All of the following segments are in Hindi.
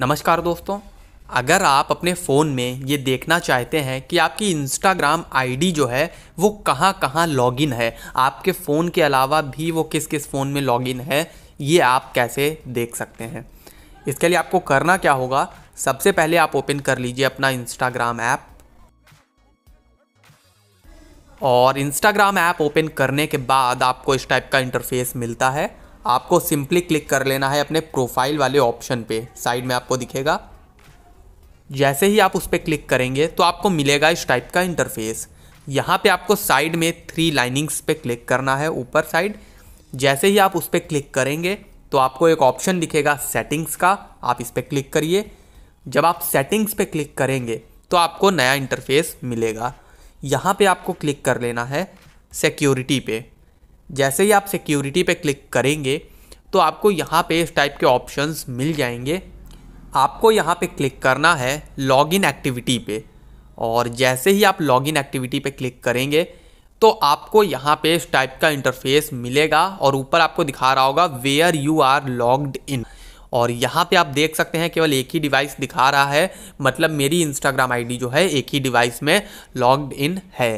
नमस्कार दोस्तों अगर आप अपने फ़ोन में ये देखना चाहते हैं कि आपकी इंस्टाग्राम आईडी जो है वो कहाँ कहाँ लॉगिन है आपके फ़ोन के अलावा भी वो किस किस फ़ोन में लॉगिन है ये आप कैसे देख सकते हैं इसके लिए आपको करना क्या होगा सबसे पहले आप ओपन कर लीजिए अपना इंस्टाग्राम ऐप और इंस्टाग्राम ऐप ओपन करने के बाद आपको इस टाइप का इंटरफेस मिलता है आपको सिंपली क्लिक कर लेना है अपने प्रोफाइल वाले ऑप्शन पे साइड में आपको दिखेगा जैसे ही आप उस पर क्लिक करेंगे तो आपको मिलेगा इस टाइप का इंटरफेस यहाँ पे आपको साइड में थ्री लाइनिंग्स पे क्लिक करना है ऊपर साइड जैसे ही आप उस पर क्लिक करेंगे तो आपको एक ऑप्शन दिखेगा सेटिंग्स का आप इस पर क्लिक करिए जब आप सेटिंग्स पे क्लिक करेंगे तो आपको नया इंटरफेस मिलेगा यहाँ पे आपको क्लिक कर लेना है सिक्योरिटी पे जैसे ही आप सिक्योरिटी पे क्लिक करेंगे तो आपको यहाँ पे इस टाइप के ऑप्शंस मिल जाएंगे आपको यहाँ पे क्लिक करना है लॉगिन एक्टिविटी पे और जैसे ही आप लॉगिन एक्टिविटी पे क्लिक करेंगे तो आपको यहाँ पे इस टाइप का इंटरफेस मिलेगा और ऊपर आपको दिखा रहा होगा where you are logged in और यहाँ पे आप देख सकते हैं केवल एक ही डिवाइस दिखा रहा है मतलब मेरी इंस्टाग्राम आईडी जो है एक ही डिवाइस में लॉग्ड इन है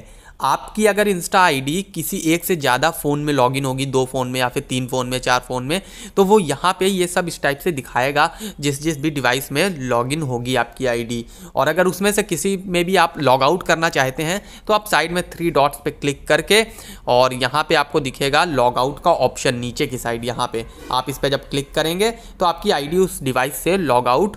आपकी अगर इंस्टा आईडी किसी एक से ज़्यादा फ़ोन में लॉगिन होगी दो फ़ोन में या फिर तीन फ़ोन में चार फ़ोन में तो वो यहाँ पे ये सब इस टाइप से दिखाएगा जिस जिस भी डिवाइस में लॉगिन होगी आपकी आईडी और अगर उसमें से किसी में भी आप लॉग आउट करना चाहते हैं तो आप साइड में थ्री डॉट्स पर क्लिक करके और यहाँ पर आपको दिखेगा लॉग आउट का ऑप्शन नीचे की साइड यहाँ पर आप इस पर जब क्लिक करेंगे तो आपकी आई उस डिवाइस से लॉग आउट